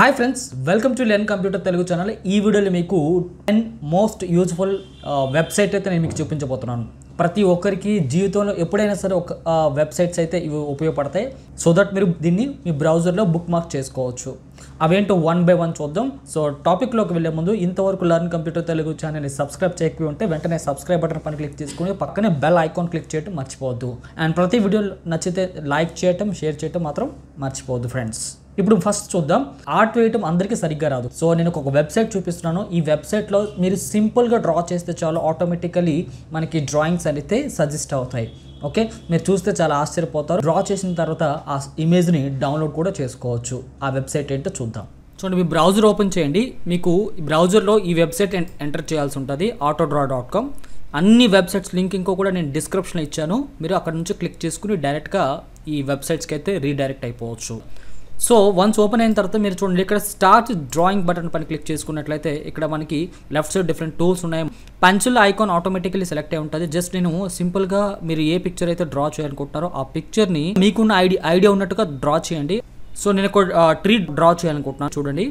hi friends welcome to learn computer Telugu channel ఈ వీడియోలో మీకు టెన్ మోస్ట్ యూజ్ఫుల్ వెబ్సైట్ అయితే నేను మీకు చూపించబోతున్నాను ప్రతి ఒక్కరికి జీవితంలో ఎప్పుడైనా సరే ఒక వెబ్సైట్స్ అయితే ఇవి ఉపయోగపడతాయి సో దట్ మీరు దీన్ని మీ బ్రౌజర్లో బుక్ మార్క్ చేసుకోవచ్చు అవేంటో వన్ బై వన్ చూద్దాం సో టాపిక్లోకి వెళ్ళే ముందు ఇంతవరకు లర్న్ కంప్యూటర్ తెలుగు ఛానల్ని సబ్స్క్రైబ్ చేయకపోయి ఉంటే వెంటనే సబ్స్క్రైబ్ బటన్ పని క్లిక్ చేసుకుని పక్కనే బెల్ ఐకాన్ క్లిక్ చేయడం మర్చిపోవద్దు అండ్ ప్రతి వీడియో నచ్చితే లైక్ చేయటం షేర్ చేయటం మాత్రం మర్చిపోవద్దు ఫ్రెండ్స్ ఇప్పుడు ఫస్ట్ చూద్దాం ఆర్ట్ వేయటం అందరికీ సరిగ్గా రాదు సో నేను ఒక వెబ్సైట్ చూపిస్తున్నాను ఈ వెబ్సైట్లో మీరు సింపుల్గా డ్రా చేస్తే చాలు ఆటోమేటికలీ మనకి డ్రాయింగ్స్ అయితే సజెస్ట్ అవుతాయి ఓకే మీరు చూస్తే చాలా ఆశ్చర్యపోతారు డ్రా చేసిన తర్వాత ఆ ఇమేజ్ని డౌన్లోడ్ కూడా చేసుకోవచ్చు ఆ వెబ్సైట్ ఏంటో చూద్దాం చూడండి మీ బ్రౌజర్ ఓపెన్ చేయండి మీకు బ్రౌజర్లో ఈ వెబ్సైట్ ఎంటర్ చేయాల్సి ఉంటుంది ఆటో డ్రా డాట్ కామ్ అన్ని వెబ్సైట్స్ లింక్ ఇంకో కూడా నేను డిస్క్రిప్షన్ ఇచ్చాను మీరు అక్కడ నుంచి క్లిక్ చేసుకుని డైరెక్ట్గా ఈ వెబ్సైట్స్కి అయితే రీడైరెక్ట్ అయిపోవచ్చు సో వన్స్ ఓపెన్ అయిన తర్వాత మీరు చూడండి ఇక్కడ స్టార్ట్ డ్రాయింగ్ బటన్ పైన క్లిక్ చేసుకున్నట్లయితే ఇక్కడ మనకి లెఫ్ట్ సైడ్ డిఫరెంట్ టూల్స్ ఉన్నాయి పెన్సిల్ ఐకాన్ ఆటోమేటికలీ సెలెక్ట్ అయి ఉంటుంది జస్ట్ నేను సింపుల్గా మీరు ఏ పిక్చర్ అయితే డ్రా చేయాలనుకుంటున్నారో ఆ పిక్చర్ని మీకున్న ఐడి ఐడియా ఉన్నట్టుగా డ్రా చేయండి సో నేను ఒక ట్రీ డ్రా చేయాలనుకుంటున్నాను చూడండి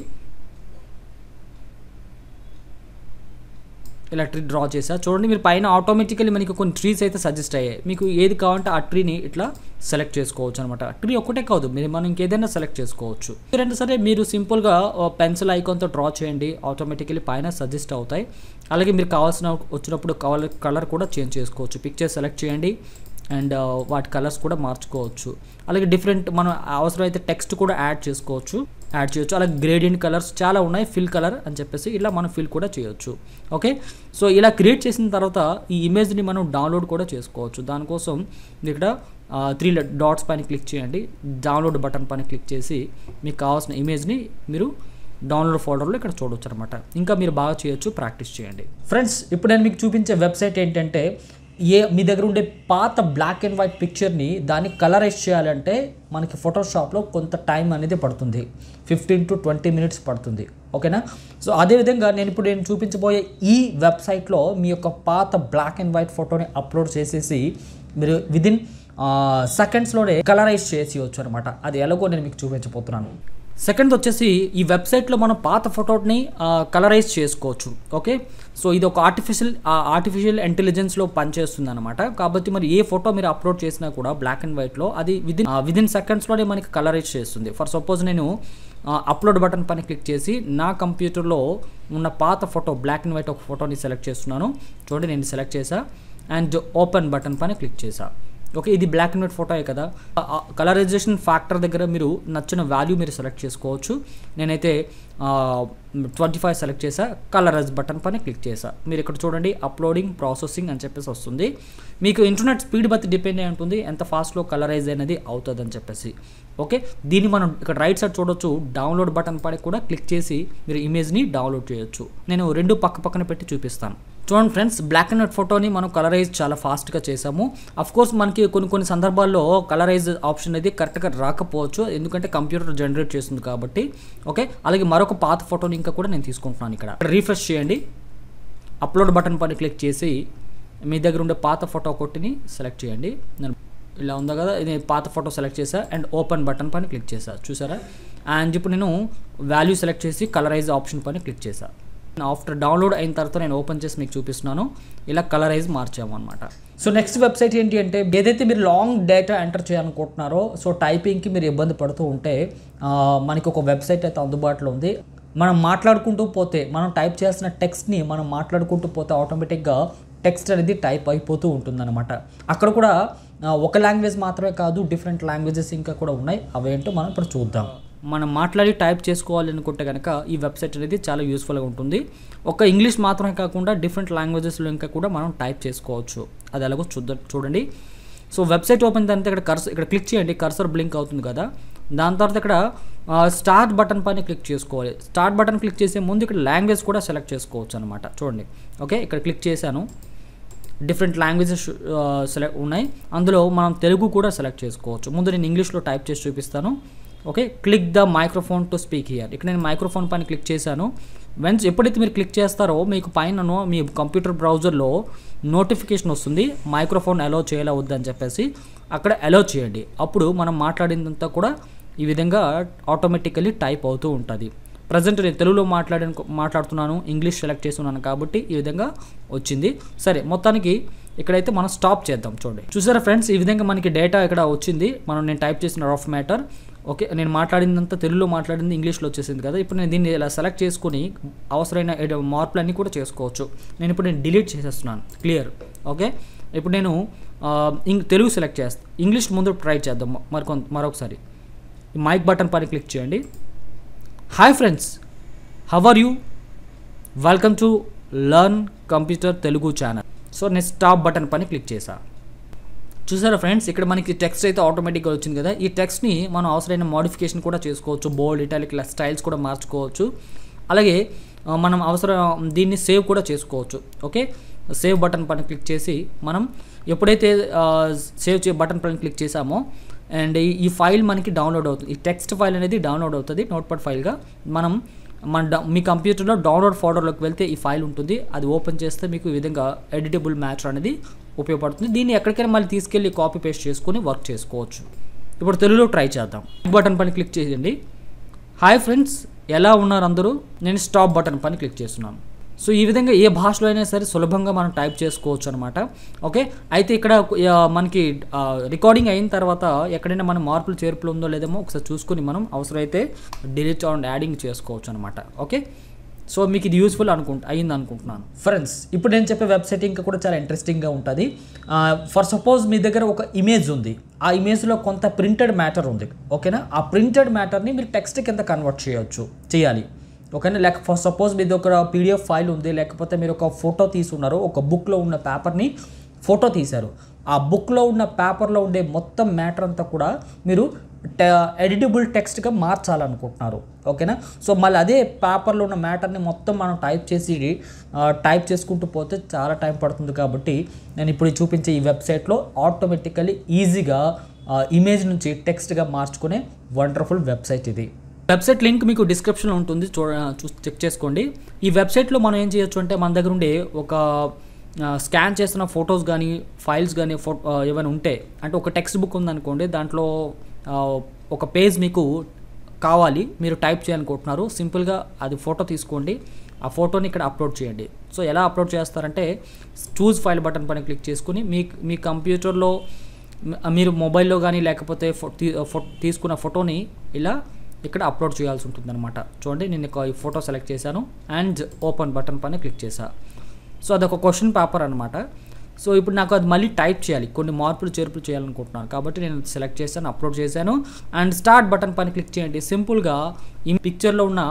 ఇలా ట్రీ డ్రా చేసా చూడండి మీరు పైన ఆటోమేటికలీ మనకి కొన్ని ట్రీస్ అయితే సజెస్ట్ అయ్యాయి మీకు ఏది కావాలంటే ఆ ట్రీని ఇట్లా సెలెక్ట్ చేసుకోవచ్చు అనమాట ట్రీ ఒకటే కాదు మీరు మనం ఇంకేదైనా సెలెక్ట్ చేసుకోవచ్చు రెండు సరే మీరు సింపుల్గా పెన్సిల్ ఐకాన్తో డ్రా చేయండి ఆటోమేటికలీ పైన సజెస్ట్ అవుతాయి అలాగే మీరు కావాల్సిన వచ్చినప్పుడు కలర్ కలర్ కూడా చేంజ్ చేసుకోవచ్చు పిక్చర్ సెలెక్ట్ చేయండి అండ్ వాటి కలర్స్ కూడా మార్చుకోవచ్చు అలాగే డిఫరెంట్ మనం అవసరమైతే టెక్స్ట్ కూడా యాడ్ చేసుకోవచ్చు యాడ్ చేయొచ్చు అలా గ్రేడియంట్ కలర్స్ చాలా ఉన్నాయి ఫిల్ కలర్ అని చెప్పేసి ఇలా మనం ఫిల్ కూడా చేయొచ్చు ఓకే సో ఇలా క్రియేట్ చేసిన తర్వాత ఈ ఇమేజ్ని మనం డౌన్లోడ్ కూడా చేసుకోవచ్చు దానికోసం ఇక్కడ త్రీ డాట్స్ పైన క్లిక్ చేయండి డౌన్లోడ్ బటన్ పైన క్లిక్ చేసి మీకు కావాల్సిన ఇమేజ్ని మీరు డౌన్లోడ్ ఫోల్డర్లో ఇక్కడ చూడవచ్చు అనమాట ఇంకా మీరు బాగా చేయొచ్చు ప్రాక్టీస్ చేయండి ఫ్రెండ్స్ ఇప్పుడు నేను మీకు చూపించే వెబ్సైట్ ఏంటంటే ఏ మీ దగ్గర ఉండే పాత బ్లాక్ అండ్ వైట్ పిక్చర్ని దాన్ని కలరైజ్ చేయాలంటే మనకి ఫోటోషాప్లో కొంత టైం అనేది పడుతుంది ఫిఫ్టీన్ టు ట్వంటీ మినిట్స్ పడుతుంది ఓకేనా సో అదేవిధంగా నేను ఇప్పుడు నేను చూపించబోయే ఈ వెబ్సైట్లో మీ యొక్క పాత బ్లాక్ అండ్ వైట్ ఫోటోని అప్లోడ్ చేసేసి మీరు విదిన్ సెకండ్స్లోనే కలరైజ్ చేసి అనమాట అది ఎలాగో నేను మీకు చూపించబోతున్నాను సెకండ్ వచ్చేసి ఈ వెబ్సైట్లో మనం పాత ఫోటోని కలరైజ్ చేసుకోవచ్చు ఓకే సో ఇది ఒక ఆర్టిఫిషియల్ ఆర్టిఫిషియల్ ఇంటెలిజెన్స్లో పనిచేస్తుంది అనమాట కాబట్టి మరి ఏ ఫోటో మీరు అప్లోడ్ చేసినా కూడా బ్లాక్ అండ్ వైట్లో అది విదిన్ విదిన్ సెకండ్స్లోనే మనకి కలరైజ్ చేస్తుంది ఫర్ సపోజ్ నేను అప్లోడ్ బటన్ పైన క్లిక్ చేసి నా కంప్యూటర్లో ఉన్న పాత ఫోటో బ్లాక్ అండ్ వైట్ ఒక ఫోటోని సెలెక్ట్ చేస్తున్నాను చూడండి నేను సెలెక్ట్ చేశాను అండ్ ఓపెన్ బటన్ పైన క్లిక్ చేశాను ఓకే ఇది బ్లాక్ అండ్ వైట్ ఫోటోయే కదా కలరైజేషన్ ఫ్యాక్టర్ దగ్గర మీరు నచ్చిన వాల్యూ మీరు సెలెక్ట్ చేసుకోవచ్చు నేనైతే ట్వంటీ ఫైవ్ సెలెక్ట్ చేసా కలరైజ్ బటన్ పైన క్లిక్ చేసా మీరు ఇక్కడ చూడండి అప్లోడింగ్ ప్రాసెసింగ్ అని చెప్పేసి వస్తుంది మీకు ఇంటర్నెట్ స్పీడ్ బట్టి డిపెండ్ అయి ఉంటుంది ఎంత ఫాస్ట్లో కలరైజ్ అనేది అవుతుంది అని చెప్పేసి ఓకే దీన్ని మనం ఇక్కడ రైట్ సైడ్ చూడొచ్చు డౌన్లోడ్ బటన్ పైన కూడా క్లిక్ చేసి మీరు ఇమేజ్ని డౌన్లోడ్ చేయొచ్చు నేను రెండు పక్క పక్కన పెట్టి చూపిస్తాను చూడండి ఫ్రెండ్స్ బ్లాక్ అండ్ వైట్ ఫోటోని మనం కలరైజ్ చాలా ఫాస్ట్గా చేసాము కోర్స్ మనకి కొన్ని కొన్ని సందర్భాల్లో కలరైజ్ ఆప్షన్ అనేది కరెక్ట్గా రాకపోవచ్చు ఎందుకంటే కంప్యూటర్ జనరేట్ చేస్తుంది కాబట్టి ఓకే అలాగే మరొక పాత ఫోటోని ఇంకా కూడా నేను తీసుకుంటున్నాను ఇక్కడ రీఫ్రెష్ చేయండి అప్లోడ్ బటన్ పైన క్లిక్ చేసి మీ దగ్గర ఉండే పాత ఫోటో కొట్టిని సెలెక్ట్ చేయండి నేను ఇలా ఉందా కదా ఇది పాత ఫోటో సెలెక్ట్ చేసా అండ్ ఓపెన్ బటన్ పైన క్లిక్ చేసా చూసారా అండ్ ఇప్పుడు నేను వాల్యూ సెలెక్ట్ చేసి కలరైజ్ ఆప్షన్ పైన క్లిక్ చేశాను ఆఫ్టర్ డౌన్లోడ్ అయిన తర్వాత నేను ఓపెన్ చేసి మీకు చూపిస్తున్నాను ఇలా కలరైజ్ మార్చాము అనమాట సో నెక్స్ట్ వెబ్సైట్ ఏంటి అంటే ఏదైతే మీరు లాంగ్ డేటా ఎంటర్ చేయాలనుకుంటున్నారో సో టైపింగ్కి మీరు ఇబ్బంది పడుతూ ఉంటే మనకి ఒక వెబ్సైట్ అయితే అందుబాటులో ఉంది మనం మాట్లాడుకుంటూ పోతే మనం టైప్ చేసిన టెక్స్ట్ని మనం మాట్లాడుకుంటూ పోతే ఆటోమేటిక్గా టెక్స్ట్ అనేది టైప్ అయిపోతూ ఉంటుందన్నమాట అక్కడ కూడా ఒక లాంగ్వేజ్ మాత్రమే కాదు డిఫరెంట్ లాంగ్వేజెస్ ఇంకా కూడా ఉన్నాయి అవేంటో మనం ఇప్పుడు చూద్దాం మనం మాట్లాడి టైప్ చేసుకోవాలి అనుకుంటే కనుక ఈ వెబ్సైట్ అనేది చాలా యూస్ఫుల్గా ఉంటుంది ఒక ఇంగ్లీష్ మాత్రమే కాకుండా డిఫరెంట్ లాంగ్వేజెస్లో ఇంకా కూడా మనం టైప్ చేసుకోవచ్చు అది ఎలాగో చూద్దాం చూడండి సో వెబ్సైట్ ఓపెన్ తర్వాత ఇక్కడ కర్సర్ ఇక్కడ క్లిక్ చేయండి కర్సర్ బ్లింక్ అవుతుంది కదా దాని తర్వాత ఇక్కడ స్టార్ట్ బటన్ పైన క్లిక్ చేసుకోవాలి స్టార్ట్ బటన్ క్లిక్ చేసే ముందు ఇక్కడ లాంగ్వేజ్ కూడా సెలెక్ట్ చేసుకోవచ్చు అనమాట చూడండి ఓకే ఇక్కడ క్లిక్ చేశాను డిఫరెంట్ లాంగ్వేజెస్ సెలెక్ట్ ఉన్నాయి అందులో మనం తెలుగు కూడా సెలెక్ట్ చేసుకోవచ్చు ముందు నేను ఇంగ్లీష్లో టైప్ చేసి చూపిస్తాను okay click the microphone to speak here ఇక్కడ నేను మైక్రోఫోన్ పైన క్లిక్ చేశాను వెన్స్ ఎప్పుడైతే మీరు క్లిక్ చేస్తారో మీకు పైన మీ కంప్యూటర్ బ్రౌజర్లో నోటిఫికేషన్ వస్తుంది మైక్రోఫోన్ అలో చేయాలా వద్దని చెప్పేసి అక్కడ అలో చేయండి అప్పుడు మనం మాట్లాడినంతా కూడా ఈ విధంగా ఆటోమేటికలీ టైప్ అవుతూ ఉంటుంది ప్రజెంట్ నేను తెలుగులో మాట్లాడి మాట్లాడుతున్నాను ఇంగ్లీష్ సెలెక్ట్ చేస్తున్నాను కాబట్టి ఈ విధంగా వచ్చింది సరే మొత్తానికి ఇక్కడైతే మనం స్టాప్ చేద్దాం చూడండి చూసారా ఫ్రెండ్స్ ఈ విధంగా మనకి డేటా ఇక్కడ వచ్చింది మనం నేను టైప్ చేసిన రఫ్ మ్యాటర్ ఓకే నేను మాట్లాడినంత తెలుగులో మాట్లాడింది ఇంగ్లీష్లో వచ్చేసింది కదా ఇప్పుడు నేను దీన్ని ఇలా సెలెక్ట్ చేసుకుని అవసరమైన మార్పులన్నీ కూడా చేసుకోవచ్చు నేను ఇప్పుడు నేను డిలీట్ చేసేస్తున్నాను క్లియర్ ఓకే ఇప్పుడు నేను ఇంగ్ తెలుగు సెలెక్ట్ చేస్తాను ఇంగ్లీష్ ముందు ట్రై చేద్దాం మరికొంత మరొకసారి మైక్ బటన్ పైన క్లిక్ చేయండి hi friends how are you welcome to learn computer Telugu channel so నేను స్టాప్ బటన్ పైన క్లిక్ చేశాను చూసారా ఫ్రెండ్స్ ఇక్కడ మనకి టెక్స్ట్ అయితే ఆటోమేటిక్గా వచ్చింది కదా ఈ టెక్స్ట్ని మనం అవసరమైన మోడిఫికేషన్ కూడా చేసుకోవచ్చు బోల్డ్ ఇటాలిక్ స్టైల్స్ కూడా మార్చుకోవచ్చు అలాగే మనం అవసరం దీన్ని సేవ్ కూడా చేసుకోవచ్చు ఓకే సేవ్ బటన్ పైన క్లిక్ చేసి మనం ఎప్పుడైతే సేవ్ చే బటన్ పైన క్లిక్ చేసామో అండ్ ఈ ఫైల్ మనకి డౌన్లోడ్ అవుతుంది ఈ టెక్స్ట్ ఫైల్ అనేది డౌన్లోడ్ అవుతుంది నోట్పాడ్ ఫైల్గా మనం మన మీ కంప్యూటర్లో డౌన్లోడ్ ఫోల్డర్లోకి వెళ్తే ఈ ఫైల్ ఉంటుంది అది ఓపెన్ చేస్తే మీకు ఈ విధంగా ఎడిటబుల్ మ్యాచ్ అనేది ఉపయోగపడుతుంది దీన్ని ఎక్కడికైనా మళ్ళీ తీసుకెళ్ళి కాపీ పేస్ట్ చేసుకొని వర్క్ చేసుకోవచ్చు ఇప్పుడు తెలుగులో ట్రై చేద్దాం బటన్ పని క్లిక్ చేయండి హాయ్ ఫ్రెండ్స్ ఎలా ఉన్నారు అందరూ నేను స్టాప్ బటన్ పని క్లిక్ చేస్తున్నాను సో ఈ విధంగా ఏ భాషలో అయినా సరే సులభంగా మనం టైప్ చేసుకోవచ్చు అనమాట ఓకే అయితే ఇక్కడ మనకి రికార్డింగ్ అయిన తర్వాత ఎక్కడైనా మనం మార్పులు చేర్పులు ఉందో లేదేమో ఒకసారి చూసుకుని మనం అవసరమైతే డిలీట్ అండ్ యాడింగ్ చేసుకోవచ్చు అనమాట ఓకే సో మీకు ఇది యూస్ఫుల్ అనుకుంటా అయింది అనుకుంటున్నాను ఫ్రెండ్స్ ఇప్పుడు నేను చెప్పే వెబ్సైట్ ఇంకా కూడా చాలా ఇంట్రెస్టింగ్గా ఉంటుంది ఫర్ సపోజ్ మీ దగ్గర ఒక ఇమేజ్ ఉంది ఆ ఇమేజ్లో కొంత ప్రింటెడ్ మ్యాటర్ ఉంది ఓకేనా ఆ ప్రింటెడ్ మ్యాటర్ని మీరు టెక్స్ట్ కింద కన్వర్ట్ చేయవచ్చు చేయాలి ఓకేనా లేక సపోజ్ మీద ఒక పీడిఎఫ్ ఫైల్ ఉంది లేకపోతే మీరు ఒక ఫోటో తీసుకున్నారు ఒక బుక్లో ఉన్న పేపర్ని ఫోటో తీశారు ఆ బుక్లో ఉన్న పేపర్లో ఉండే మొత్తం మ్యాటర్ అంతా కూడా మీరు ఎడిటబుల్ టెక్స్ట్గా మార్చాలనుకుంటున్నారు ఓకేనా సో మళ్ళీ అదే పేపర్లో ఉన్న మ్యాటర్ని మొత్తం మనం టైప్ చేసి టైప్ చేసుకుంటూ పోతే చాలా టైం పడుతుంది కాబట్టి నేను ఇప్పుడు చూపించే ఈ వెబ్సైట్లో ఆటోమేటికల్లీ ఈజీగా ఇమేజ్ నుంచి టెక్స్ట్గా మార్చుకునే వండర్ఫుల్ వెబ్సైట్ ఇది వెబ్సైట్ లింక్ మీకు డిస్క్రిప్షన్లో ఉంటుంది చూ చెక్ చేసుకోండి ఈ వెబ్సైట్లో మనం ఏం చేయొచ్చు అంటే మన దగ్గర ఉండే ఒక స్కాన్ చేసిన ఫొటోస్ కానీ ఫైల్స్ కానీ ఫోటో ఏమైనా ఉంటే అంటే ఒక టెక్స్ట్ బుక్ ఉందనుకోండి దాంట్లో ఒక పేజ్ మీకు కావాలి మీరు టైప్ చేయాలనుకుంటున్నారు సింపుల్గా అది ఫోటో తీసుకోండి ఆ ఫోటోని ఇక్కడ అప్లోడ్ చేయండి సో ఎలా అప్లోడ్ చేస్తారంటే చూజ్ ఫైల్ బటన్ పైన క్లిక్ చేసుకుని మీ మీ కంప్యూటర్లో మీరు మొబైల్లో కానీ లేకపోతే తీసుకున్న ఫోటోని ఇలా ఇక్కడ అప్లోడ్ చేయాల్సి ఉంటుందన్నమాట చూడండి నేను ఈ ఫోటో సెలెక్ట్ చేశాను అండ్ ఓపెన్ బటన్ పైన క్లిక్ చేశాను సో అదొక క్వశ్చన్ పేపర్ అనమాట సో ఇప్పుడు నాకు అది మళ్ళీ టైప్ చేయాలి కొన్ని మార్పులు చేర్పులు చేయాలనుకుంటున్నాను కాబట్టి నేను సెలెక్ట్ చేశాను అప్లోడ్ చేశాను అండ్ స్టార్ట్ బటన్ పైన క్లిక్ చేయండి సింపుల్గా ఈ పిక్చర్లో ఉన్న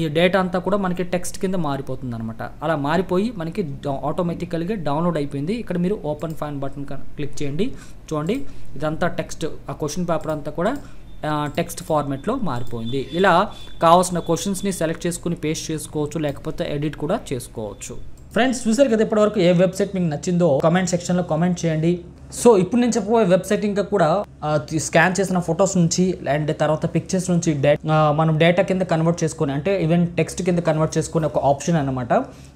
ఈ డేటా అంతా కూడా మనకి టెక్స్ట్ కింద మారిపోతుంది అనమాట అలా మారిపోయి మనకి ఆటోమేటికల్గా డౌన్లోడ్ అయిపోయింది ఇక్కడ మీరు ఓపెన్ ఫైన్ బటన్ క్లిక్ చేయండి చూడండి ఇదంతా టెక్స్ట్ ఆ క్వశ్చన్ పేపర్ అంతా కూడా టెక్స్ట్ ఫార్మెట్లో మారిపోయింది ఇలా కావాల్సిన క్వశ్చన్స్ని సెలెక్ట్ చేసుకుని పేస్ట్ చేసుకోవచ్చు లేకపోతే ఎడిట్ కూడా చేసుకోవచ్చు ఫ్రెండ్స్ చూసారు కదా ఇప్పటివరకు ఏ వెబ్సైట్ మీకు నచ్చిందో కమెంట్ సెక్షన్లో కమెంట్ చేయండి సో ఇప్పుడు నేను చెప్పబోయే వెబ్సైట్ ఇంకా కూడా స్కాన్ చేసిన ఫొటోస్ నుంచి అండ్ తర్వాత పిక్చర్స్ నుంచి మనం డేటా కింద కన్వర్ట్ చేసుకొని అంటే ఈవెన్ టెక్స్ట్ కింద కన్వర్ట్ చేసుకునే ఒక ఆప్షన్ అనమాట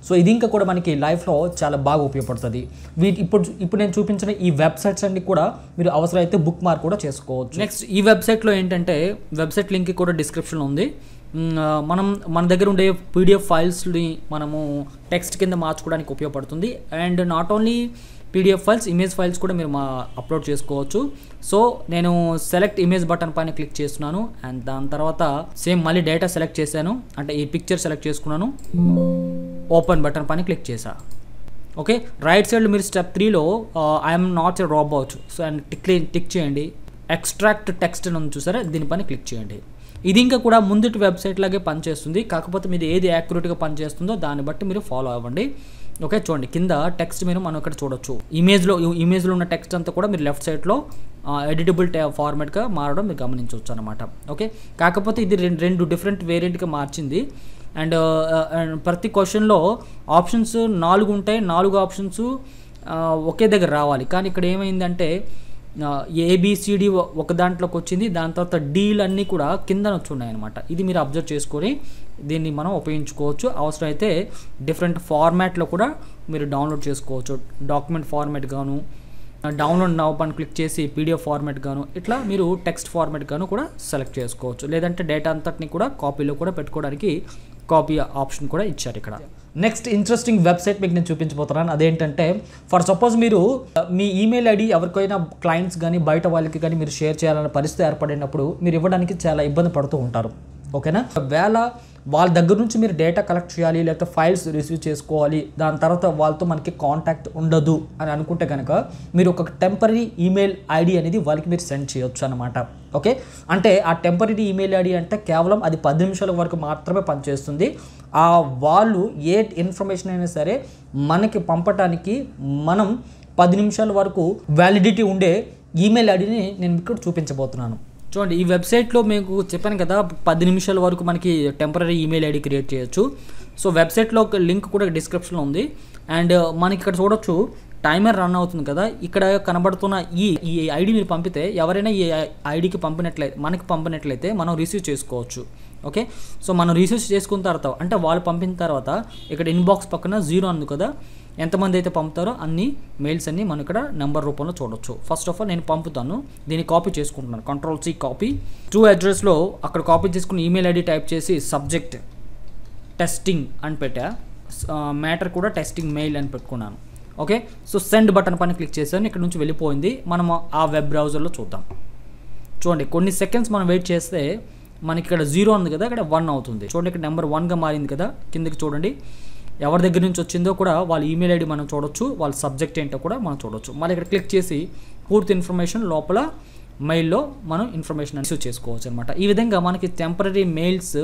సో ఇది ఇంకా కూడా మనకి లైఫ్లో చాలా బాగా ఉపయోగపడుతుంది వీటి ఇప్పుడు ఇప్పుడు నేను చూపించిన ఈ వెబ్సైట్స్ అన్ని కూడా మీరు అవసరమైతే బుక్ మార్క్ కూడా చేసుకోవచ్చు నెక్స్ట్ ఈ వెబ్సైట్లో ఏంటంటే వెబ్సైట్ లింక్ కూడా డిస్క్రిప్షన్లో ఉంది మనం మన దగ్గర ఉండే పీడిఎఫ్ ఫైల్స్ని మనము టెక్స్ట్ కింద మార్చుకోవడానికి ఉపయోగపడుతుంది and not only PDF files image files కూడా మీరు మా అప్లోడ్ చేసుకోవచ్చు సో నేను సెలెక్ట్ ఇమేజ్ బటన్ పైన క్లిక్ చేస్తున్నాను అండ్ దాని తర్వాత సేమ్ మళ్ళీ డేటా సెలెక్ట్ చేశాను అంటే ఈ పిక్చర్ సెలెక్ట్ చేసుకున్నాను ఓపెన్ బటన్ పైన క్లిక్ చేశా ఓకే రైట్ సైడ్ మీరు స్టెప్ త్రీలో ఐఎమ్ నాట్ ఎ అవచ్చు సో అండ్ టిక్ టిక్ చేయండి ఎక్స్ట్రాక్ట్ టెక్స్ట్ అని చూసారా దీనిపైన క్లిక్ చేయండి ఇది ఇంకా కూడా ముందుటి వెబ్సైట్ లాగే పనిచేస్తుంది కాకపోతే మీరు ఏది యాక్యురేట్గా పనిచేస్తుందో దాన్ని బట్టి మీరు ఫాలో అవ్వండి ఓకే చూడండి కింద టెక్స్ట్ మీరు మనం ఇక్కడ చూడొచ్చు ఇమేజ్లో ఇమేజ్లో ఉన్న టెక్స్ట్ అంతా కూడా మీరు లెఫ్ట్ సైడ్లో ఎడిటబుల్ ఫార్మాట్గా మారడం మీరు గమనించవచ్చు అనమాట ఓకే కాకపోతే ఇది రెండు రెండు డిఫరెంట్ వేరియంట్గా మార్చింది అండ్ ప్రతి క్వశ్చన్లో ఆప్షన్స్ నాలుగు ఉంటాయి నాలుగు ఆప్షన్స్ ఒకే దగ్గర రావాలి కానీ ఇక్కడ ఏమైందంటే ఏబిసిడి ఒక దాంట్లోకి వచ్చింది దాని తర్వాత డీలు అన్నీ కూడా కింద వచ్చి అనమాట ఇది మీరు అబ్జర్వ్ చేసుకొని దీన్ని మనం ఉపయోగించుకోవచ్చు అవసరమైతే డిఫరెంట్ ఫార్మాట్లో కూడా మీరు డౌన్లోడ్ చేసుకోవచ్చు డాక్యుమెంట్ ఫార్మాట్ గాను డౌన్లోడ్ నవ్ పని క్లిక్ చేసి పీడిఎఫ్ ఫార్మాట్ గాను ఇట్లా మీరు టెక్స్ట్ ఫార్మాట్ గాను కూడా సెలెక్ట్ చేసుకోవచ్చు లేదంటే డేటా అంతటిని కూడా కాపీలో కూడా పెట్టుకోవడానికి కాపీ ఆప్షన్ కూడా ఇచ్చారు ఇక్కడ నెక్స్ట్ ఇంట్రెస్టింగ్ వెబ్సైట్ మీకు నేను చూపించబోతున్నాను అదేంటంటే ఫర్ సపోజ్ మీరు మీ ఈమెయిల్ ఐడి ఎవరికైనా క్లయింట్స్ కానీ బయట వాళ్ళకి కానీ మీరు షేర్ చేయాలనే పరిస్థితి ఏర్పడినప్పుడు మీరు ఇవ్వడానికి చాలా ఇబ్బంది పడుతూ ఉంటారు ఓకేనా వేళ వాళ్ళ దగ్గర నుంచి మీరు డేటా కలెక్ట్ చేయాలి లేకపోతే ఫైల్స్ రిసీవ్ చేసుకోవాలి దాని తర్వాత వాళ్ళతో మనకి కాంటాక్ట్ ఉండదు అని అనుకుంటే కనుక మీరు ఒక టెంపరీ ఈమెయిల్ ఐడి అనేది వాళ్ళకి మీరు సెండ్ చేయొచ్చు అనమాట ఓకే అంటే ఆ టెంపరీ ఈమెయిల్ ఐడి అంటే కేవలం అది పది నిమిషాల వరకు మాత్రమే పనిచేస్తుంది ఆ వాళ్ళు ఏ ఇన్ఫర్మేషన్ అయినా సరే మనకి పంపటానికి మనం పది నిమిషాల వరకు వ్యాలిడిటీ ఉండే ఈమెయిల్ ఐడిని నేను ఇక్కడ చూపించబోతున్నాను చూడండి ఈ వెబ్సైట్లో మీకు చెప్పాను కదా పది నిమిషాల వరకు మనకి టెంపరీ ఈమెయిల్ ఐడి క్రియేట్ చేయొచ్చు సో వెబ్సైట్లో ఒక లింక్ కూడా డిస్క్రిప్షన్లో ఉంది అండ్ మనకి ఇక్కడ చూడొచ్చు టైమర్ రన్ అవుతుంది కదా ఇక్కడ కనబడుతున్న ఈ ఈ ఐడి మీరు పంపితే ఎవరైనా ఈ ఐడికి పంపినట్లయితే మనకి పంపినట్లయితే మనం రిసీవ్ చేసుకోవచ్చు ఓకే సో మనం రీసెర్చ్ చేసుకున్న తర్వాత అంటే వాళ్ళు పంపిన తర్వాత ఇక్కడ ఇన్బాక్స్ పక్కన జీరో అందు కదా ఎంతమంది అయితే పంపుతారో అన్ని మెయిల్స్ అన్ని మనం ఇక్కడ నెంబర్ రూపంలో చూడొచ్చు ఫస్ట్ ఆఫ్ ఆల్ నేను పంపుతాను దీన్ని కాపీ చేసుకుంటున్నాను కంట్రోల్ సి కాపీ టూ అడ్రస్లో అక్కడ కాపీ చేసుకుని ఈమెయిల్ ఐడి టైప్ చేసి సబ్జెక్ట్ టెస్టింగ్ అని పెట్టా మ్యాటర్ కూడా టెస్టింగ్ మెయిల్ అని పెట్టుకున్నాను ఓకే సో సెండ్ బటన్ పైన క్లిక్ చేశాను ఇక్కడ నుంచి వెళ్ళిపోయింది మనం ఆ వెబ్ బ్రౌజర్లో చూద్దాం చూడండి కొన్ని సెకండ్స్ మనం వెయిట్ చేస్తే మనకి ఇక్కడ జీరో ఉంది కదా ఇక్కడ వన్ అవుతుంది చూడండి ఇక్కడ నెంబర్ వన్గా మారింది కదా కిందకి చూడండి ఎవరి దగ్గర నుంచి వచ్చిందో కూడా వాళ్ళ ఈమెయిల్ ఐడి మనం చూడొచ్చు వాళ్ళ సబ్జెక్ట్ ఏంటో కూడా మనం చూడొచ్చు మళ్ళీ ఇక్కడ క్లిక్ చేసి పూర్తి ఇన్ఫర్మేషన్ లోపల మెయిల్లో మనం ఇన్ఫర్మేషన్ ఇష్యూ చేసుకోవచ్చు అనమాట ఈ విధంగా మనకి టెంపరీ మెయిల్స్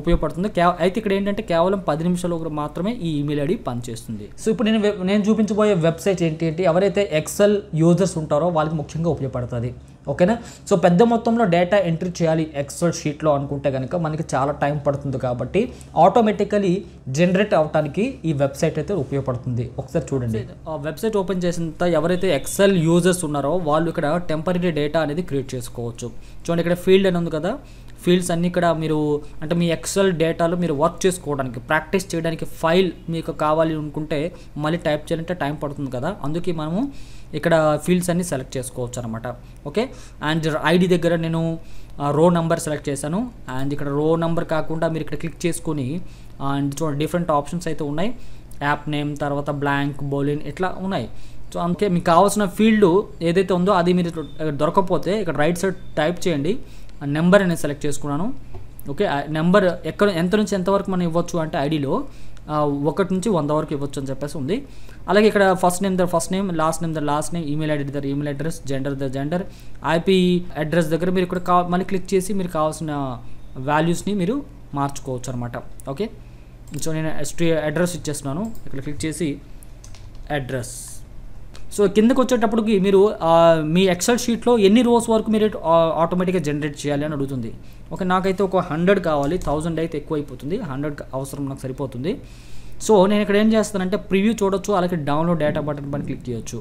ఉపయోగపడుతుంది కే అయితే ఇక్కడ ఏంటంటే కేవలం పది నిమిషాలు మాత్రమే ఈ ఈమెయిల్ ఐడి పనిచేస్తుంది సో ఇప్పుడు నేను నేను చూపించబోయే వెబ్సైట్ ఏంటి అంటే ఎవరైతే ఎక్సెల్ యూజర్స్ ఉంటారో వాళ్ళకి ముఖ్యంగా ఉపయోగపడుతుంది ఓకేనా సో పెద్ద మొత్తంలో డేటా ఎంట్రీ చేయాలి ఎక్సెల్ షీట్లో అనుకుంటే కనుక మనకి చాలా టైం పడుతుంది కాబట్టి ఆటోమేటికలీ జనరేట్ అవడానికి ఈ వెబ్సైట్ అయితే ఉపయోగపడుతుంది ఒకసారి చూడండి ఆ వెబ్సైట్ ఓపెన్ చేసినంత ఎవరైతే ఎక్సెల్ యూజర్స్ ఉన్నారో వాళ్ళు ఇక్కడ టెంపరీ డేటా అనేది క్రియేట్ చేసుకోవచ్చు చూడండి ఇక్కడ ఫీల్డ్ అని ఉంది కదా ఫీల్డ్స్ అన్నీ ఇక్కడ మీరు అంటే మీ ఎక్సెల్ డేటాలో మీరు వర్క్ చేసుకోవడానికి ప్రాక్టీస్ చేయడానికి ఫైల్ మీకు కావాలి అనుకుంటే మళ్ళీ టైప్ చేయాలంటే టైం పడుతుంది కదా అందుకే మనము ఇక్కడ ఫీల్డ్స్ అన్నీ సెలెక్ట్ చేసుకోవచ్చు అనమాట ఓకే అండ్ ఐడి దగ్గర నేను రో నెంబర్ సెలెక్ట్ చేశాను అండ్ ఇక్కడ రో నెంబర్ కాకుండా మీరు ఇక్కడ క్లిక్ చేసుకొని అండ్ చూడండి డిఫరెంట్ ఆప్షన్స్ అయితే ఉన్నాయి యాప్ నేమ్ తర్వాత బ్లాంక్ బౌలిన్ ఇట్లా ఉన్నాయి సో అందుకే మీకు కావాల్సిన ఫీల్డ్ ఏదైతే ఉందో అది మీరు దొరకకపోతే ఇక్కడ రైట్ సైడ్ టైప్ చేయండి నెంబర్ అనేది సెలెక్ట్ చేసుకున్నాను ఓకే నెంబర్ ఎక్కడ ఎంత నుంచి ఎంతవరకు మనం ఇవ్వచ్చు అంటే ఐడిలో ఒకటి నుంచి వంద వరకు ఇవ్వచ్చు అని చెప్పేసి ఉంది అలాగే ఇక్కడ ఫస్ట్ నేమ్ దగ్గర ఫస్ట్ నేమ్ లాస్ట్ నేమ్ దగ్గర లాస్ట్ నేమ్ ఈమెయిల్ ఐడి దగ్గర ఈమెయిల్ అడ్రస్ జెండర్ దగ్గర జెండర్ ఐపీ అడ్రస్ దగ్గర మీరు ఇక్కడ కా మళ్ళీ క్లిక్ చేసి మీరు కావాల్సిన వాల్యూస్ని మీరు మార్చుకోవచ్చు అనమాట ఓకే సో నేను అడ్రస్ ఇచ్చేస్తున్నాను ఇక్కడ క్లిక్ చేసి అడ్రస్ సో కిందకు వచ్చేటప్పటికి మీరు మీ ఎక్సెల్ షీట్లో ఎన్ని రోస్ వరకు మీరు ఆటోమేటిక్గా జనరేట్ చేయాలి అని అడుగుతుంది ఓకే నాకైతే ఒక హండ్రెడ్ కావాలి థౌజండ్ అయితే ఎక్కువ అయిపోతుంది హండ్రెడ్ అవసరం నాకు సరిపోతుంది సో నేను ఇక్కడ ఏం చేస్తానంటే ప్రివ్యూ చూడొచ్చు అలాగే డౌన్లోడ్ డేటా బటన్ పని క్లిక్ చేయొచ్చు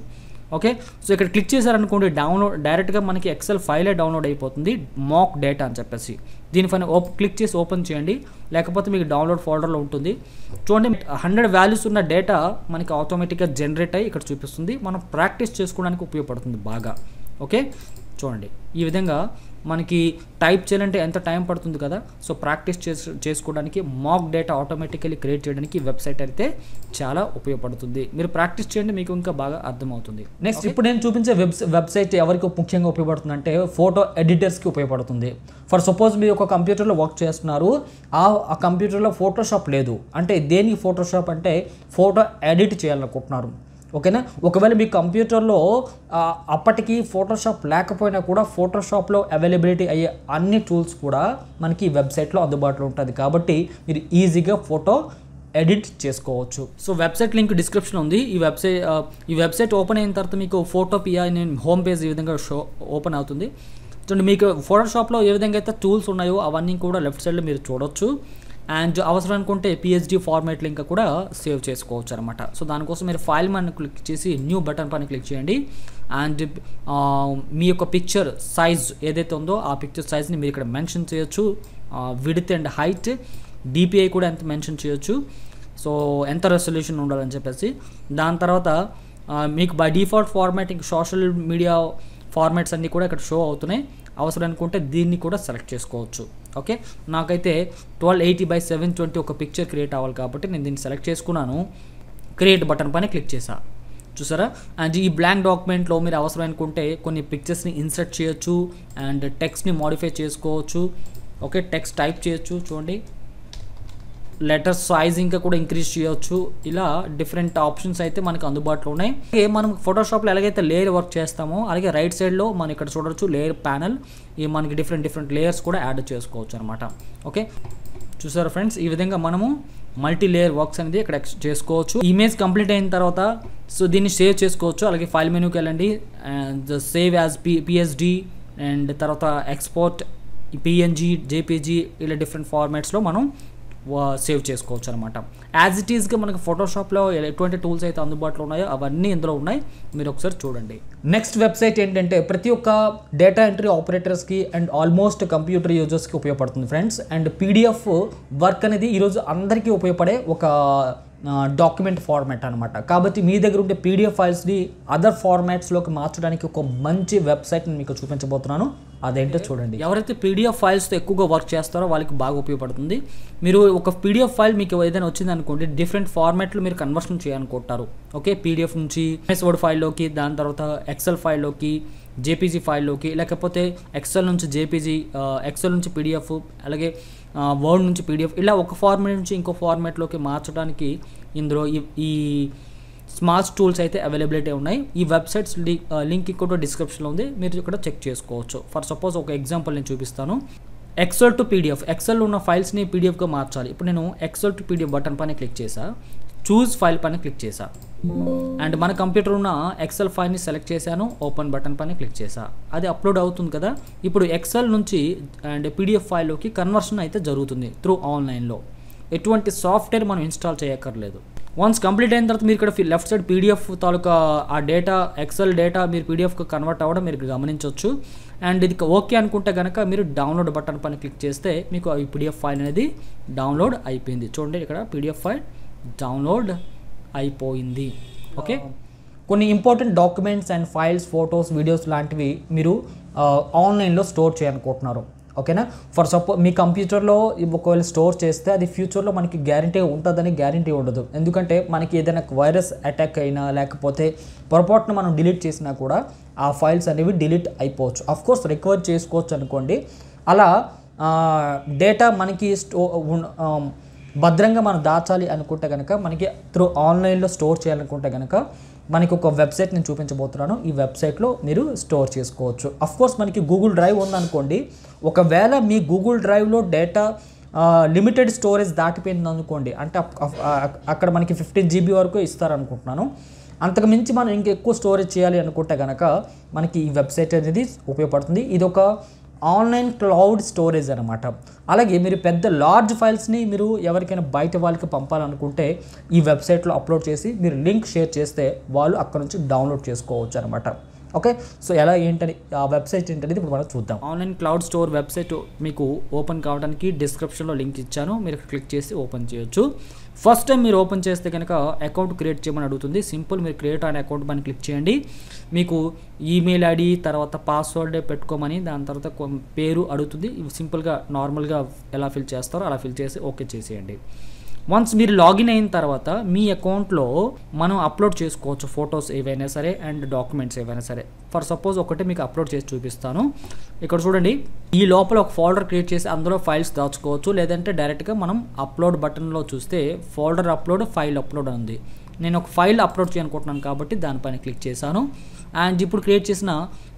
ఓకే సో ఇక్కడ క్లిక్ చేశారనుకోండి డౌన్లోడ్ డైరెక్ట్గా మనకి ఎక్సెల్ ఫైలే డౌన్లోడ్ అయిపోతుంది మాక్ డేటా అని చెప్పేసి దీనిపైన క్లిక్ చేసి ఓపెన్ చేయండి లేకపోతే మీకు డౌన్లోడ్ ఫోల్డర్లో ఉంటుంది చూడండి హండ్రెడ్ వాల్యూస్ ఉన్న డేటా మనకి ఆటోమేటిక్గా జనరేట్ అయ్యి ఇక్కడ చూపిస్తుంది మనం ప్రాక్టీస్ చేసుకోవడానికి ఉపయోగపడుతుంది బాగా ఓకే చూడండి ఈ విధంగా మనకి టైప్ చేయాలంటే ఎంత టైం పడుతుంది కదా సో ప్రాక్టీస్ చేసు చేసుకోవడానికి మాక్ డేటా ఆటోమేటికలీ క్రియేట్ చేయడానికి వెబ్సైట్ అయితే చాలా ఉపయోగపడుతుంది మీరు ప్రాక్టీస్ చేయండి మీకు ఇంకా బాగా అర్థమవుతుంది నెక్స్ట్ ఇప్పుడు నేను చూపించే వెబ్ వెబ్సైట్ ఎవరికి ముఖ్యంగా ఉపయోగపడుతుంది అంటే ఫోటో ఎడిటర్స్కి ఉపయోగపడుతుంది ఫర్ సపోజ్ మీరు ఒక కంప్యూటర్లో వర్క్ చేస్తున్నారు ఆ కంప్యూటర్లో ఫోటోషాప్ లేదు అంటే దేనికి ఫోటోషాప్ అంటే ఫోటో ఎడిట్ చేయాలనుకుంటున్నారు ఓకేనా ఒకవేళ మీ కంప్యూటర్లో అప్పటికి ఫోటోషాప్ లేకపోయినా కూడా ఫోటోషాప్లో అవైలబిలిటీ అయ్యే అన్ని టూల్స్ కూడా మనకి వెబ్సైట్లో అందుబాటులో ఉంటుంది కాబట్టి మీరు ఈజీగా ఫోటో ఎడిట్ చేసుకోవచ్చు సో వెబ్సైట్ లింక్ డిస్క్రిప్షన్ ఉంది ఈ వెబ్సైట్ ఈ వెబ్సైట్ ఓపెన్ అయిన తర్వాత మీకు ఫోటో పియా నేను హోమ్ పేజ్ ఈ విధంగా షో ఓపెన్ అవుతుంది చూడండి మీకు ఫోటోషాప్లో ఏ విధంగా అయితే టూల్స్ ఉన్నాయో అవన్నీ కూడా లెఫ్ట్ సైడ్లో మీరు చూడొచ్చు అండ్ అవసరం అనుకుంటే పిహెచ్డి ఫార్మేట్ లింక్ కూడా సేవ్ చేసుకోవచ్చు అనమాట సో దానికోసం మీరు ఫైల్ మన క్లిక్ చేసి న్యూ బటన్ పైన క్లిక్ చేయండి అండ్ మీ యొక్క పిక్చర్ సైజ్ ఏదైతే ఉందో ఆ పిక్చర్ సైజ్ని మీరు ఇక్కడ మెన్షన్ చేయొచ్చు విడిత్ అండ్ హైట్ డిపిఐ కూడా ఎంత మెన్షన్ చేయొచ్చు సో ఎంత రెసొల్యూషన్ ఉండాలని చెప్పేసి దాని తర్వాత మీకు బై డిఫాల్ట్ ఫార్మాట్ ఇంకా సోషల్ మీడియా ఫార్మాట్స్ అన్నీ కూడా ఇక్కడ షో అవుతున్నాయి అవసరం అనుకుంటే దీన్ని కూడా సెలెక్ట్ చేసుకోవచ్చు ఓకే నాకైతే twelve eighty by seven twenty ఒక పిక్చర్ క్రియేట్ అవ్వాలి కాబట్టి నేను దీన్ని సెలెక్ట్ చేసుకున్నాను క్రియేట్ బటన్ పైన క్లిక్ చేశా చూసారా అండ్ ఈ బ్లాంక్ డాక్యుమెంట్లో మీరు అవసరం అనుకుంటే కొన్ని పిక్చర్స్ని ఇన్సర్ట్ చేయొచ్చు అండ్ టెక్స్ట్ని మాడిఫై చేసుకోవచ్చు ఓకే టెక్స్ట్ టైప్ చేయొచ్చు చూడండి లెటర్ సైజ్ ఇంకా కూడా ఇంక్రీజ్ చేయొచ్చు ఇలా డిఫరెంట్ ఆప్షన్స్ అయితే మనకు అందుబాటులో ఉన్నాయి అలాగే మనం ఫోటోషాప్లో ఎలాగైతే లేయర్ వర్క్ చేస్తామో అలాగే రైట్ సైడ్లో మనం ఇక్కడ చూడొచ్చు లేయర్ ప్యానల్ ఈ మనకి డిఫరెంట్ డిఫరెంట్ లేయర్స్ కూడా యాడ్ చేసుకోవచ్చు అనమాట ఓకే చూసారా ఫ్రెండ్స్ ఈ విధంగా మనము మల్టీ లేయర్ వర్క్స్ అనేది ఇక్కడ చేసుకోవచ్చు ఇమేజ్ కంప్లీట్ అయిన తర్వాత సో దీన్ని సేవ్ చేసుకోవచ్చు అలాగే ఫైల్ మెనూకి వెళ్ళండి and save as PSD and తర్వాత ఎక్స్పోర్ట్ పిఎన్జీ జేపీజీ ఇలా డిఫరెంట్ ఫార్మాట్స్లో మనం సేవ్ చేసుకోవచ్చు అనమాట యాజ్ ఇట్ ఈస్గా మనకి ఫోటోషాప్లో ఎటువంటి టూల్స్ అయితే అందుబాటులో ఉన్నాయో అవన్నీ ఇందులో ఉన్నాయి మీరు ఒకసారి చూడండి నెక్స్ట్ వెబ్సైట్ ఏంటంటే ప్రతి ఒక్క డేటా ఎంట్రీ ఆపరేటర్స్కి అండ్ ఆల్మోస్ట్ కంప్యూటర్ యూజర్స్కి ఉపయోగపడుతుంది ఫ్రెండ్స్ అండ్ పీడిఎఫ్ వర్క్ అనేది ఈరోజు అందరికీ ఉపయోగపడే ఒక డాక్యుమెంట్ ఫార్మాట్ అనమాట కాబట్టి మీ దగ్గర ఉండే పీడిఎఫ్ ఫైల్స్ని అదర్ ఫార్మాట్స్లోకి మార్చడానికి ఒక మంచి వెబ్సైట్ని మీకు చూపించబోతున్నాను అదేంటో చూడండి ఎవరైతే పీడిఎఫ్ ఫైల్స్తో ఎక్కువగా వర్క్ చేస్తారో వాళ్ళకి బాగా ఉపయోగపడుతుంది మీరు ఒక పీడిఎఫ్ ఫైల్ మీకు ఏదైనా వచ్చింది అనుకోండి డిఫరెంట్ ఫార్మాట్లు మీరు కన్వర్షన్ చేయాలనుకుంటారు ఓకే పీడిఎఫ్ నుంచి ఎంఎస్ వర్డ్ ఫైల్లోకి దాని తర్వాత ఎక్సెల్ ఫైల్లోకి జేపీజీ ఫైల్లోకి లేకపోతే ఎక్సెల్ నుంచి జేపీజీ ఎక్సెల్ నుంచి పీడిఎఫ్ అలాగే వర్డ్ నుంచి పీడిఎఫ్ ఇలా ఒక ఫార్మాట్ నుంచి ఇంకో ఫార్మాట్లోకి మార్చడానికి ఇందులో ఈ స్మార్ట్ టూల్స్ అయితే అవైలబిలిటీ ఉన్నాయి ఈ వెబ్సైట్స్ లింక్ కూడా డిస్క్రిప్షన్లో ఉంది మీరు ఇక్కడ చెక్ చేసుకోవచ్చు ఫర్ సపోజ్ ఒక ఎగ్జాంపుల్ నేను చూపిస్తాను ఎక్సెల్ టు పీడిఎఫ్ ఎక్సెల్ ఉన్న ఫైల్స్ని పీడిఎఫ్గా మార్చాలి ఇప్పుడు నేను ఎక్సెల్ టు పీడిఎఫ్ బటన్ పైన క్లిక్ చేసా చూజ్ ఫైల్ పైన క్లిక్ చేసా అండ్ మన కంప్యూటర్ ఉన్న ఎక్సెల్ ఫైల్ని సెలెక్ట్ చేశాను ఓపెన్ బటన్ పైన క్లిక్ చేసా అది అప్లోడ్ అవుతుంది కదా ఇప్పుడు ఎక్సెల్ నుంచి అండ్ పీడిఎఫ్ ఫైల్లోకి కన్వర్షన్ అయితే జరుగుతుంది త్రూ ఆన్లైన్లో ఎటువంటి సాఫ్ట్వేర్ మనం ఇన్స్టాల్ చేయక్కర్లేదు వన్స్ కంప్లీట్ అయిన తర్వాత మీరు ఇక్కడ లెఫ్ట్ సైడ్ పీడిఎఫ్ తాలూకా ఆ డేటా ఎక్సెల్ డేటా మీరు పీడిఎఫ్ కన్వర్ట్ అవ్వడం మీరు గమనించవచ్చు అండ్ ఇది ఓకే అనుకుంటే కనుక మీరు డౌన్లోడ్ బటన్ పైన క్లిక్ చేస్తే మీకు ఈ పీడిఎఫ్ ఫైల్ అనేది డౌన్లోడ్ అయిపోయింది చూడండి ఇక్కడ పీడిఎఫ్ ఫైల్ డౌన్లోడ్ అయిపోయింది ఓకే కొన్ని important documents and files photos videos లాంటివి మీరు ఆన్లైన్లో స్టోర్ చేయాలనుకుంటున్నారు ఓకేనా ఫర్ సపోజ్ మీ కంప్యూటర్లో ఒకవేళ స్టోర్ చేస్తే అది ఫ్యూచర్లో మనకి గ్యారంటీ ఉంటుందని గ్యారంటీ ఉండదు ఎందుకంటే మనకి ఏదైనా వైరస్ అటాక్ అయినా లేకపోతే పొరపాటున మనం డిలీట్ చేసినా కూడా ఆ ఫైల్స్ అనేవి డిలీట్ అయిపోవచ్చు అఫ్ కోర్స్ రికవర్ చేసుకోవచ్చు అనుకోండి అలా డేటా మనకి స్టో భద్రంగా మనం దాచాలి అనుకుంటే కనుక మనకి త్రూ ఆన్లైన్లో స్టోర్ చేయాలనుకుంటే కనుక మనకి ఒక వెబ్సైట్ నేను చూపించబోతున్నాను ఈ వెబ్సైట్లో మీరు స్టోర్ చేసుకోవచ్చు అఫ్కోర్స్ మనకి గూగుల్ డ్రైవ్ ఉందనుకోండి ఒకవేళ మీ గూగుల్ డ్రైవ్లో డేటా లిమిటెడ్ స్టోరేజ్ దాటిపోయింది అనుకోండి అంటే అక్కడ మనకి ఫిఫ్టీన్ జీబీ వరకు ఇస్తారనుకుంటున్నాను అంతకు మించి మనం ఇంకెక్కువ స్టోరేజ్ చేయాలి అనుకుంటే కనుక మనకి ఈ వెబ్సైట్ అనేది ఉపయోగపడుతుంది ఇది ఒక ఆన్లైన్ క్లౌడ్ స్టోరేజ్ అనమాట అలాగే మీరు పెద్ద లార్జ్ ఫైల్స్ని మీరు ఎవరికైనా బయట వాళ్ళకి పంపాలనుకుంటే ఈ వెబ్సైట్లో అప్లోడ్ చేసి మీరు లింక్ షేర్ చేస్తే వాళ్ళు అక్కడ నుంచి డౌన్లోడ్ చేసుకోవచ్చు అనమాట ఓకే సో ఎలా ఏంటని ఆ వెబ్సైట్ ఏంటనేది ఇప్పుడు మనం చూద్దాం ఆన్లైన్ క్లౌడ్ స్టోర్ వెబ్సైట్ మీకు ఓపెన్ కావడానికి డిస్క్రిప్షన్లో లింక్ ఇచ్చాను మీరు క్లిక్ చేసి ఓపెన్ చేయొచ్చు ఫస్ట్ టైం మీరు ఓపెన్ చేస్తే కనుక అకౌంట్ క్రియేట్ చేయమని అడుగుతుంది సింపుల్ మీరు క్రియేట్ అనే అకౌంట్ పైన క్లిక్ చేయండి మీకు ఈమెయిల్ ఐడి తర్వాత పాస్వర్డ్ పెట్టుకోమని దాని తర్వాత పేరు అడుగుతుంది సింపుల్గా నార్మల్గా ఎలా ఫిల్ చేస్తారో అలా ఫిల్ చేసి ఓకే చేసేయండి వన్స్ మీరు లాగిన్ అయిన తర్వాత మీ అకౌంట్లో మనం అప్లోడ్ చేసుకోవచ్చు ఫొటోస్ ఏవైనా సరే అండ్ డాక్యుమెంట్స్ ఏవైనా సరే ఫర్ సపోజ్ ఒకటి మీకు అప్లోడ్ చేసి చూపిస్తాను ఇక్కడ చూడండి ఈ లోపల ఒక ఫోల్డర్ క్రియేట్ చేసి అందులో ఫైల్స్ దాచుకోవచ్చు లేదంటే డైరెక్ట్గా మనం అప్లోడ్ బటన్లో చూస్తే ఫోల్డర్ అప్లోడ్ ఫైల్ అప్లోడ్ ఉంది నేను ఒక ఫైల్ అప్లోడ్ చేయాలనుకుంటున్నాను కాబట్టి దానిపైన క్లిక్ చేశాను అండ్ ఇప్పుడు క్రియేట్ చేసిన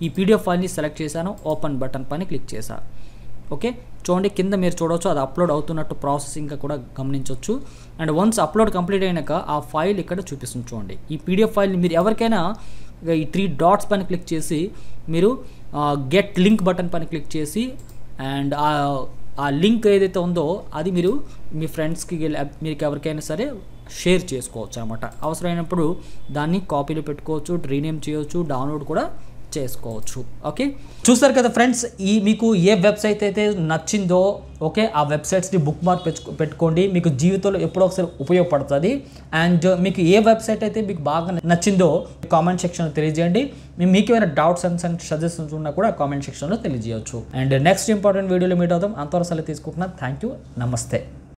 ఈ పీడిఎఫ్ ఫైల్ని సెలెక్ట్ చేశాను ఓపెన్ బటన్ పైన క్లిక్ చేశాను ఓకే చూడండి కింద మీరు చూడవచ్చు అది అప్లోడ్ అవుతున్నట్టు ప్రాసెసింగ్ కూడా గమనించవచ్చు అండ్ వన్స్ అప్లోడ్ కంప్లీట్ అయినాక ఆ ఫైల్ ఇక్కడ చూపిస్తుంది చూడండి ఈ పీడిఎఫ్ ఫైల్ని మీరు ఎవరికైనా ఈ త్రీ డాట్స్ పైన క్లిక్ చేసి మీరు గెట్ లింక్ బటన్ పైన క్లిక్ చేసి అండ్ ఆ లింక్ ఏదైతే ఉందో అది మీరు మీ ఫ్రెండ్స్కి మీకు ఎవరికైనా సరే షేర్ చేసుకోవచ్చు అనమాట అవసరమైనప్పుడు దాన్ని కాపీలో పెట్టుకోవచ్చు రీనేమ్ చేయవచ్చు డౌన్లోడ్ కూడా చేసుకోవచ్చు ఓకే చూస్తారు కదా ఫ్రెండ్స్ ఈ మీకు ఏ వెబ్సైట్ అయితే నచ్చిందో ఓకే ఆ వెబ్సైట్స్ని బుక్ మార్క్ పెట్టుకోండి మీకు జీవితంలో ఎప్పుడో ఒకసారి ఉపయోగపడుతుంది అండ్ uh, మీకు ఏ వెబ్సైట్ అయితే మీకు బాగా నచ్చిందో కామెంట్ సెక్షన్లో తెలియజేయండి మీకు ఏమైనా డౌట్స్ అండ్ అండ్ సజెషన్స్ ఉన్నా కూడా కామెంట్ సెక్షన్లో తెలియజేయచ్చు అండ్ నెక్స్ట్ ఇంపార్టెంట్ వీడియోలో మీట్ అవుతాం అంతవరకు తీసుకుంటున్నాం థ్యాంక్ యూ నమస్తే